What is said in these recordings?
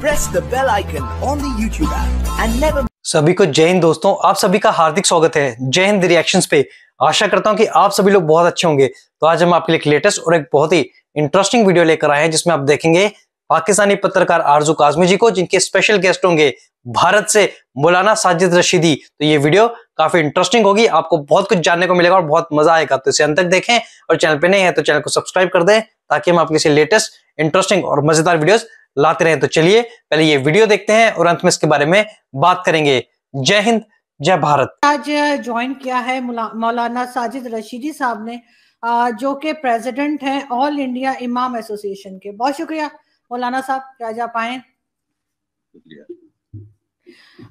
press the bell icon on the YouTube app and सभी को जय हिंद दोस्तों आप सभी का हार्दिक स्वागत है जय हिंद रिएक्शंस पे आशा करता हूं कि आप सभी लोग बहुत अच्छे होंगे तो आज हम आपके लिए लेटेस्ट और एक बहुत ही इंटरेस्टिंग वीडियो लेकर आए हैं जिसमें आप देखेंगे पाकिस्तानी पत्रकार आरजू काजमी जी को जिनके स्पेशल गेस्ट होंगे भारत से मौलाना साजिद रशीदी तो ये वीडियो काफी इंटरेस्टिंग होगी आपको बहुत कुछ जानने को मिलेगा और बहुत मजा आएगा तो इसे अंत तक देखें और चैनल पे नहीं है तो चैनल को सब्सक्राइब कर दें ताकि हम आपके लेटेस्ट इंटरेस्टिंग और मजेदार वीडियोस लाते रहे तो चलिए पहले ये वीडियो देखते हैं और अंत में इसके बारे में बात करेंगे जय हिंद जय भारत आज ज्वाइन किया है मौलाना साजिद रशीदी साहब ने जो के प्रेसिडेंट हैं ऑल इंडिया इमाम एसोसिएशन के बहुत शुक्रिया मौलाना साहब राजा पाए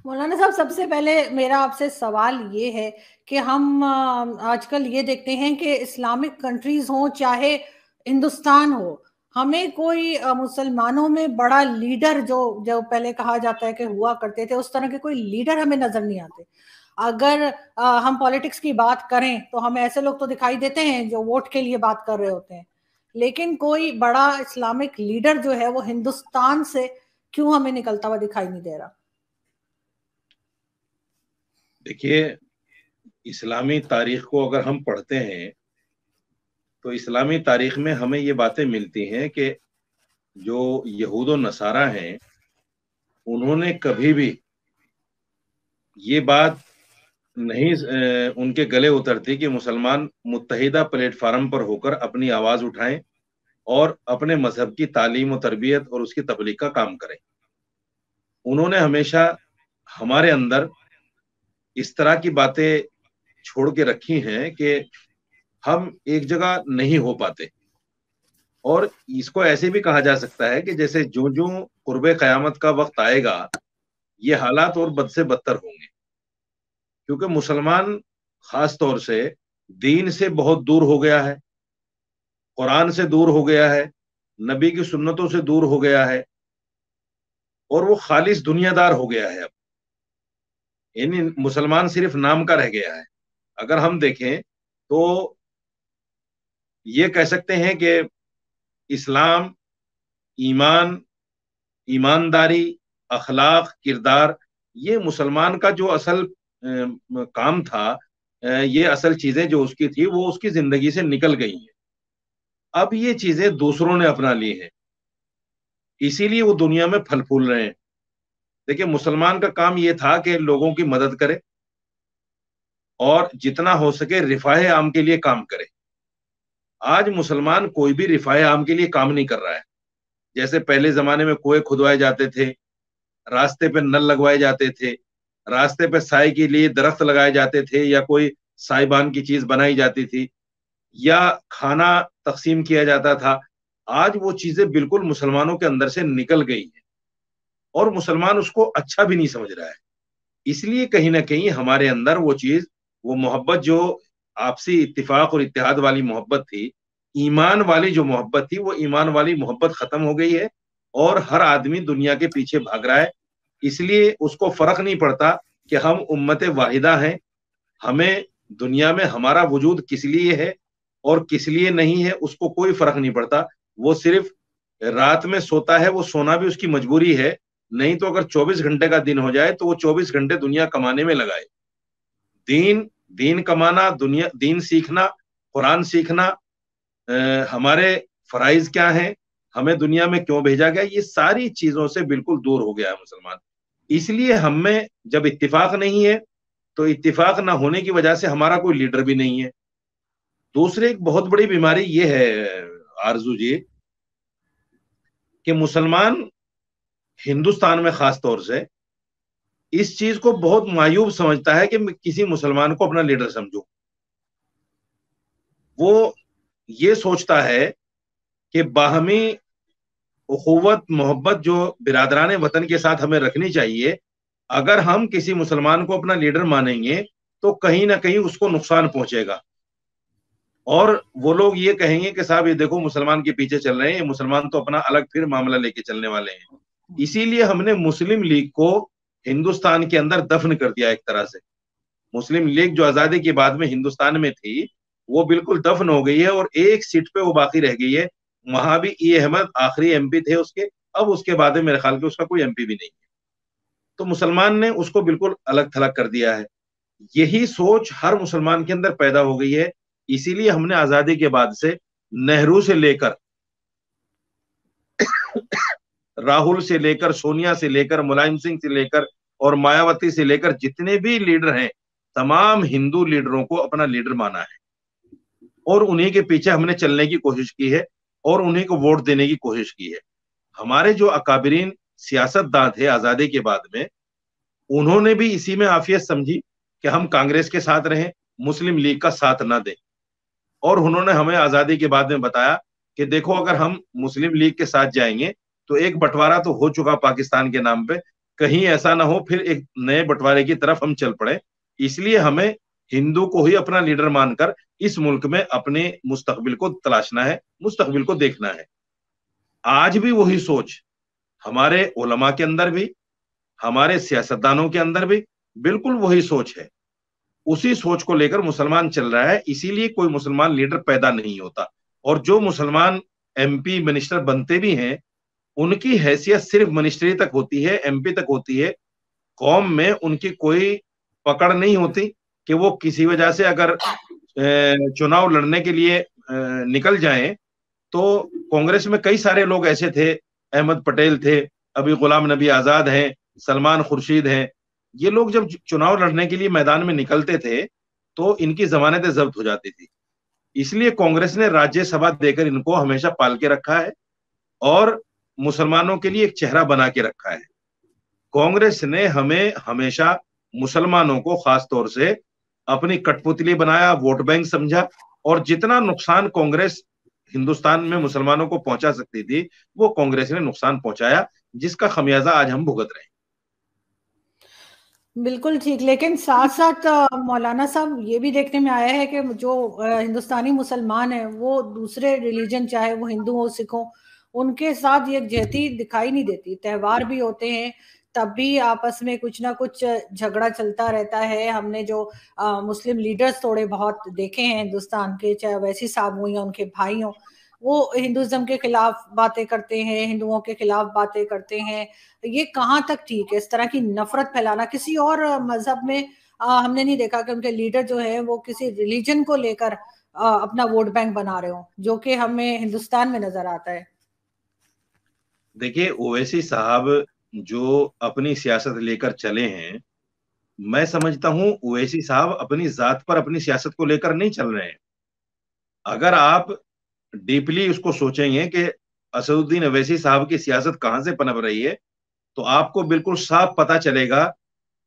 मौलाना साहब सबसे पहले मेरा आपसे सवाल ये है कि हम आजकल ये देखते हैं कि इस्लामिक कंट्रीज हो चाहे हिंदुस्तान हो हमें कोई मुसलमानों में बड़ा लीडर जो जो पहले कहा जाता है कि हुआ करते थे उस तरह के कोई लीडर हमें नजर नहीं आते अगर आ, हम पॉलिटिक्स की बात करें तो हमें ऐसे लोग तो दिखाई देते हैं जो वोट के लिए बात कर रहे होते हैं लेकिन कोई बड़ा इस्लामिक लीडर जो है वो हिंदुस्तान से क्यों हमें निकलता हुआ दिखाई नहीं दे रहा देखिए इस्लामी तारीख को अगर हम पढ़ते हैं तो इस्लामी तारीख में हमें ये बातें मिलती हैं कि जो यहूद नसारा हैं उन्होंने कभी भी ये बात नहीं उनके गले उतरती कि मुसलमान मुतहदा प्लेटफार्म पर होकर अपनी आवाज़ उठाएं और अपने मजहब की तालीम और तरबियत और उसकी तबलीग का काम करें उन्होंने हमेशा हमारे अंदर इस तरह की बातें छोड़ के रखी हैं कि हम एक जगह नहीं हो पाते और इसको ऐसे भी कहा जा सकता है कि जैसे जो जो कुर्ब क़यामत का वक्त आएगा ये हालात और बद से बदतर होंगे क्योंकि मुसलमान खास तौर से दीन से बहुत दूर हो गया है कुरान से दूर हो गया है नबी की सुन्नतों से दूर हो गया है और वो खालिश दुनियादार हो गया है अब यानी मुसलमान सिर्फ नाम का रह गया है अगर हम देखें तो ये कह सकते हैं कि इस्लाम ईमान ईमानदारी अखलाक किरदार ये मुसलमान का जो असल काम था ये असल चीजें जो उसकी थी वो उसकी जिंदगी से निकल गई हैं अब ये चीजें दूसरों ने अपना ली हैं इसीलिए वो दुनिया में फल फूल रहे हैं देखिए मुसलमान का काम ये था कि लोगों की मदद करे और जितना हो सके रिफाह आम के लिए काम करे आज मुसलमान कोई भी रिफाए आम के लिए काम नहीं कर रहा है जैसे पहले जमाने में कुएं खुदवाए जाते थे रास्ते पे नल लगवाए जाते थे रास्ते पे साय के लिए दरख्त लगाए जाते थे या कोई साइबान की चीज बनाई जाती थी या खाना तकसीम किया जाता था आज वो चीजें बिल्कुल मुसलमानों के अंदर से निकल गई है और मुसलमान उसको अच्छा भी नहीं समझ रहा है इसलिए कहीं ना कहीं हमारे अंदर वो चीज वो मोहब्बत जो आपसी इतफाक और इतिहाद वाली मोहब्बत थी ईमान वाली जो मोहब्बत थी वो ईमान वाली मोहब्बत खत्म हो गई है और हर आदमी दुनिया के पीछे भाग रहा है इसलिए उसको फर्क नहीं पड़ता कि हम उम्मत वाहिदा हैं हमें दुनिया में हमारा वजूद किस लिए है और किस लिए नहीं है उसको कोई फर्क नहीं पड़ता वो सिर्फ रात में सोता है वो सोना भी उसकी मजबूरी है नहीं तो अगर 24 घंटे का दिन हो जाए तो वो 24 घंटे दुनिया कमाने में लगाए दीन दीन कमाना दुनिया दीन सीखना कुरान सीखना आ, हमारे फराइज क्या हैं हमें दुनिया में क्यों भेजा गया ये सारी चीजों से बिल्कुल दूर हो गया है मुसलमान इसलिए हम में जब इतफाक नहीं है तो इतफाक ना होने की वजह से हमारा कोई लीडर भी नहीं है दूसरी एक बहुत बड़ी बीमारी ये है आरजू जी कि मुसलमान हिंदुस्तान में खास तौर से इस चीज को बहुत मायूब समझता है कि मैं किसी मुसलमान को अपना लीडर समझू वो ये सोचता है कि बाहमी अखोवत मोहब्बत जो बिरादरान वतन के साथ हमें रखनी चाहिए अगर हम किसी मुसलमान को अपना लीडर मानेंगे तो कहीं ना कहीं उसको नुकसान पहुंचेगा और वो लोग ये कहेंगे कि साहब ये देखो मुसलमान के पीछे चल रहे हैं ये मुसलमान तो अपना अलग फिर मामला लेके चलने वाले हैं इसीलिए हमने मुस्लिम लीग को हिंदुस्तान के अंदर दफन कर दिया एक तरह से मुस्लिम लीग जो आजादी के बाद में हिंदुस्तान में थी वो बिल्कुल दफन हो गई है और एक सीट पे वो बाकी रह गई है वहां भी ई अहमद आखिरी एम थे उसके अब उसके बाद में मेरे ख्याल के उसका कोई एम भी नहीं है तो मुसलमान ने उसको बिल्कुल अलग थलग कर दिया है यही सोच हर मुसलमान के अंदर पैदा हो गई है इसीलिए हमने आजादी के बाद से नेहरू से लेकर राहुल से लेकर सोनिया से लेकर मुलायम सिंह से लेकर और मायावती से लेकर जितने भी लीडर हैं तमाम हिंदू लीडरों को अपना लीडर माना है और उन्हीं के पीछे हमने चलने की कोशिश की है और उन्हीं को वोट देने की कोशिश की है हमारे जो अकाबरीन सियासतदान थे आजादी के बाद में उन्होंने भी इसी में आफियत समझी कि हम कांग्रेस के साथ रहें मुस्लिम लीग का साथ ना दें और उन्होंने हमें आजादी के बाद में बताया कि देखो अगर हम मुस्लिम लीग के साथ जाएंगे तो एक बंटवारा तो हो चुका पाकिस्तान के नाम पे कहीं ऐसा ना हो फिर एक नए बंटवारे की तरफ हम चल पड़े इसलिए हमें हिंदू को ही अपना लीडर मानकर इस मुल्क में अपने मुस्तकबिल को तलाशना है मुस्तकबिल को देखना है आज भी वही सोच हमारे ओलमा के अंदर भी हमारे सियासतदानों के अंदर भी बिल्कुल वही सोच है उसी सोच को लेकर मुसलमान चल रहा है इसीलिए कोई मुसलमान लीडर पैदा नहीं होता और जो मुसलमान एमपी मिनिस्टर बनते भी हैं उनकी हैसियत सिर्फ मिनिस्ट्री तक होती है एमपी तक होती है कौम में उनकी कोई पकड़ नहीं होती कि वो किसी वजह से अगर चुनाव लड़ने के लिए निकल जाएं तो कांग्रेस में कई सारे लोग ऐसे थे अहमद पटेल थे अभी गुलाम नबी आजाद हैं सलमान खुर्शीद हैं ये लोग जब चुनाव लड़ने के लिए मैदान में निकलते थे तो इनकी जमानतें जब्त हो जाती थी इसलिए कांग्रेस ने राज्यसभा देकर इनको हमेशा पाल के रखा है और मुसलमानों के लिए एक चेहरा बना के रखा है कांग्रेस ने हमें हमेशा मुसलमानों को खास तौर से अपनी कठपुतली बनाया वोट बैंक समझा और जितना नुकसान कांग्रेस हिंदुस्तान में मुसलमानों को पहुंचा सकती थी वो कांग्रेस ने नुकसान पहुंचाया जिसका खमियाजा आज हम भुगत रहे हैं बिल्कुल ठीक लेकिन साथ साथ मौलाना साहब ये भी देखने में आया है कि जो हिंदुस्तानी मुसलमान है वो दूसरे रिलीजन चाहे वो हिंदू हो सिख हो उनके साथ यकजहती दिखाई नहीं देती त्यौहार भी होते हैं तब भी आपस में कुछ ना कुछ झगड़ा चलता रहता है हमने जो आ, मुस्लिम लीडर्स थोड़े बहुत देखे हैं हिंदुस्तान के चाहे वैसी साहब हुई या उनके भाई हों वो हिंदुज्म के खिलाफ बातें करते हैं हिंदुओं के खिलाफ बातें करते हैं ये कहाँ तक ठीक है इस तरह की नफरत फैलाना किसी और मजहब में आ, हमने नहीं देखा कि उनके लीडर जो है वो किसी रिलीजन को लेकर अपना वोट बैंक बना रहे हो जो कि हमें हिंदुस्तान में नजर आता है देखिए ओवैसी साहब जो अपनी सियासत लेकर चले हैं मैं समझता हूं ओवैसी साहब अपनी जात पर अपनी सियासत को लेकर नहीं चल रहे हैं अगर आप डीपली उसको सोचेंगे कि असदुद्दीन अवैसी साहब की सियासत कहां से पनप रही है तो आपको बिल्कुल साफ पता चलेगा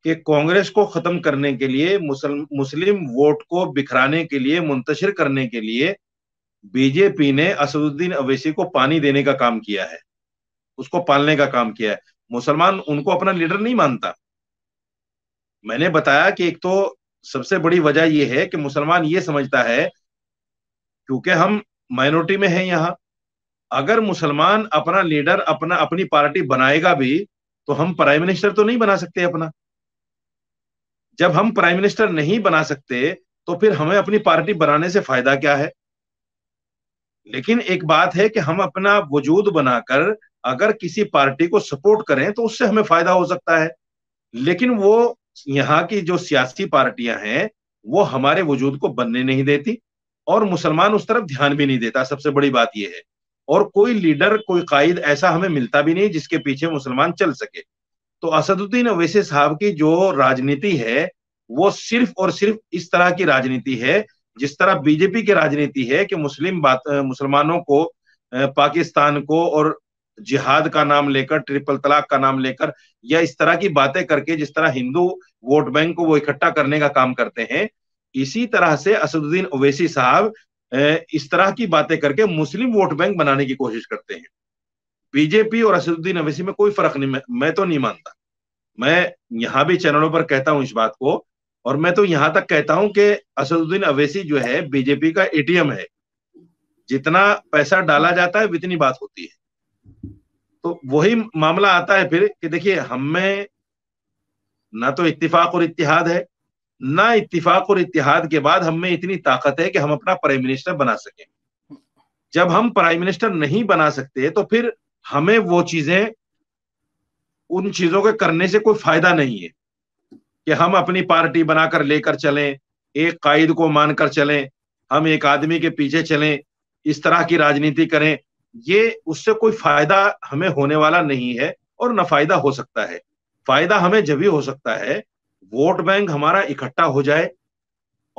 कि कांग्रेस को खत्म करने के लिए मुस्लिम वोट को बिखराने के लिए मुंतशिर करने के लिए बीजेपी ने असदुद्दीन अवैसी को पानी देने का काम किया है उसको पालने का काम किया है मुसलमान उनको अपना लीडर नहीं मानता मैंने बताया कि एक तो सबसे बड़ी वजह यह है कि मुसलमान ये समझता है क्योंकि हम माइनॉरिटी में हैं यहाँ अगर मुसलमान अपना लीडर अपना अपनी पार्टी बनाएगा भी तो हम प्राइम मिनिस्टर तो नहीं बना सकते अपना जब हम प्राइम मिनिस्टर नहीं बना सकते तो फिर हमें अपनी पार्टी बनाने से फायदा क्या है लेकिन एक बात है कि हम अपना वजूद बनाकर अगर किसी पार्टी को सपोर्ट करें तो उससे हमें फायदा हो सकता है लेकिन वो यहाँ की जो सियासी पार्टियां हैं वो हमारे वजूद को बनने नहीं देती और मुसलमान उस तरफ ध्यान भी नहीं देता सबसे बड़ी बात यह है और कोई लीडर कोई कायद ऐसा हमें मिलता भी नहीं जिसके पीछे मुसलमान चल सके तो असदुद्दीन अवैसे साहब की जो राजनीति है वो सिर्फ और सिर्फ इस तरह की राजनीति है जिस तरह बीजेपी की राजनीति है कि मुस्लिम बात मुसलमानों को पाकिस्तान को और जिहाद का नाम लेकर ट्रिपल तलाक का नाम लेकर या इस तरह की बातें करके जिस तरह हिंदू वोट बैंक को वो इकट्ठा करने का काम करते हैं इसी तरह से असदुद्दीन ओवैसी साहब इस तरह की बातें करके मुस्लिम वोट बैंक बनाने की कोशिश करते हैं बीजेपी और असदुद्दीन ओवैसी में कोई फर्क नहीं मैं तो नहीं मानता मैं यहां भी चैनलों पर कहता हूं इस बात को और मैं तो यहां तक कहता हूं कि असदुद्दीन अवैसी जो है बीजेपी का एटीएम है जितना पैसा डाला जाता है उतनी बात होती है तो वही मामला आता है फिर कि देखिए हम में ना तो इतफाक और इतिहाद है ना इतफाक और इतिहाद के बाद हम में इतनी ताकत है कि हम अपना प्राइम मिनिस्टर बना सकें जब हम प्राइम मिनिस्टर नहीं बना सकते तो फिर हमें वो चीजें उन चीजों के करने से कोई फायदा नहीं है कि हम अपनी पार्टी बनाकर लेकर चलें एक कायद को मानकर चलें हम एक आदमी के पीछे चलें इस तरह की राजनीति करें ये उससे कोई फायदा हमें होने वाला नहीं है और ना फायदा हो सकता है फायदा हमें जब भी हो सकता है वोट बैंक हमारा इकट्ठा हो जाए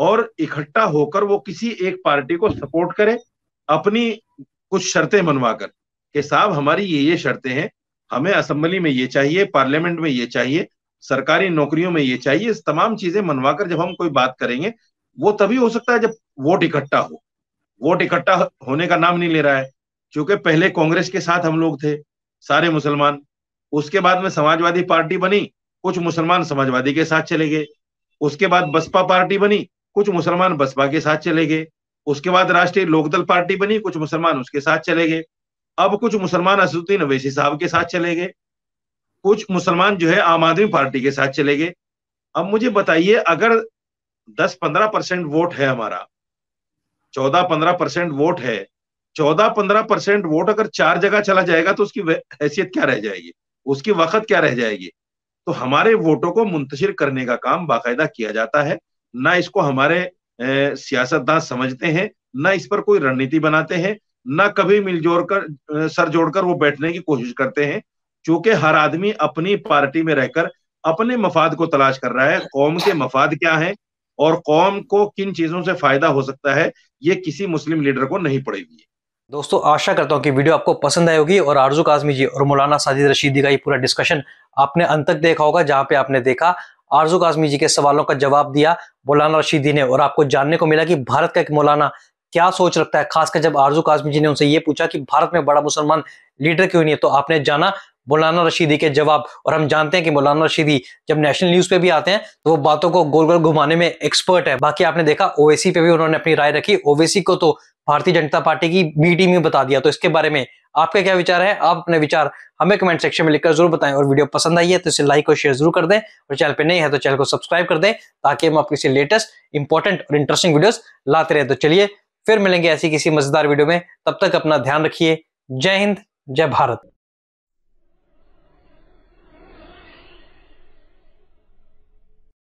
और इकट्ठा होकर वो किसी एक पार्टी को सपोर्ट करे अपनी कुछ शर्तें मनवाकर कि साहब हमारी ये ये शर्तें हैं हमें असेंबली में ये चाहिए पार्लियामेंट में ये चाहिए सरकारी नौकरियों में ये चाहिए तमाम चीजें मनवाकर जब हम कोई बात करेंगे वो तभी हो सकता है जब वोट इकट्ठा हो वोट इकट्ठा होने का नाम नहीं ले रहा है क्योंकि पहले कांग्रेस के साथ हम लोग थे सारे मुसलमान उसके बाद में समाजवादी पार्टी बनी कुछ मुसलमान समाजवादी के साथ चले गए उसके बाद बसपा पार्टी बनी कुछ मुसलमान बसपा के साथ चले गए उसके बाद राष्ट्रीय लोकदल पार्टी बनी कुछ मुसलमान उसके साथ चले गए अब कुछ मुसलमान असदुद्दीन अवैसी साहब के साथ चले गए कुछ मुसलमान जो है आम आदमी पार्टी के साथ चले गए अब मुझे बताइए अगर 10-15 परसेंट वोट है हमारा 14-15 परसेंट वोट है चौदह पंद्रह परसेंट वोट अगर चार जगह चला जाएगा तो उसकी हैसियत क्या रह जाएगी उसकी वक्त क्या रह जाएगी तो हमारे वोटों को मुंतशिर करने का काम बाकायदा किया जाता है ना इसको हमारे सियासतदान समझते हैं ना इस पर कोई रणनीति बनाते हैं ना कभी मिलजोर कर सर जोड़कर वो बैठने की कोशिश करते हैं क्योंकि हर आदमी अपनी पार्टी में रहकर अपने मफाद को तलाश कर रहा है कौम के मफाद क्या है और कौम को किन चीजों से फायदा हो सकता है ये किसी मुस्लिम लीडर को नहीं पड़ेगी दोस्तों आशा करता हूँ कि वीडियो आपको पसंद आई होगी और आरजू काजमी जी और मौलाना साजिद रशीदी का ये पूरा डिस्कशन आपने अंत तक देखा होगा जहाँ पे आपने देखा आरजू काजमी जी के सवालों का जवाब दिया मौलाना रशीदी ने और आपको जानने को मिला कि भारत का एक मौलाना क्या सोच रखता है खासकर जब आरजू काजमी जी ने उनसे ये पूछा कि भारत में बड़ा मुसलमान लीडर क्यों नहीं है तो आपने जाना मौलाना रशीदी के जवाब और हम जानते हैं कि मौलाना रशीदी जब नेशनल न्यूज़ पे भी आते हैं तो वो बातों को गोल गोल घुमाने में एक्सपर्ट है बाकी आपने देखा ओवैसी पे भी उन्होंने अपनी राय रखी ओवैसी को तो भारतीय जनता पार्टी की मीटिंग में बता दिया तो इसके बारे में आपका क्या विचार है आप अपने विचार हमें कमेंट सेक्शन में लिखकर जरूर बताएं और वीडियो पसंद आई है तो इसे लाइक और शेयर जरूर कर दें और चैनल पर नहीं है तो चैनल को सब्सक्राइब कर दें ताकि हम आपके किसी लेटेस्ट इंपॉर्टेंट और इंटरेस्टिंग वीडियोस लाते रहे तो चलिए फिर मिलेंगे ऐसी किसी मजेदार वीडियो में तब तक अपना ध्यान रखिए जय हिंद जय भारत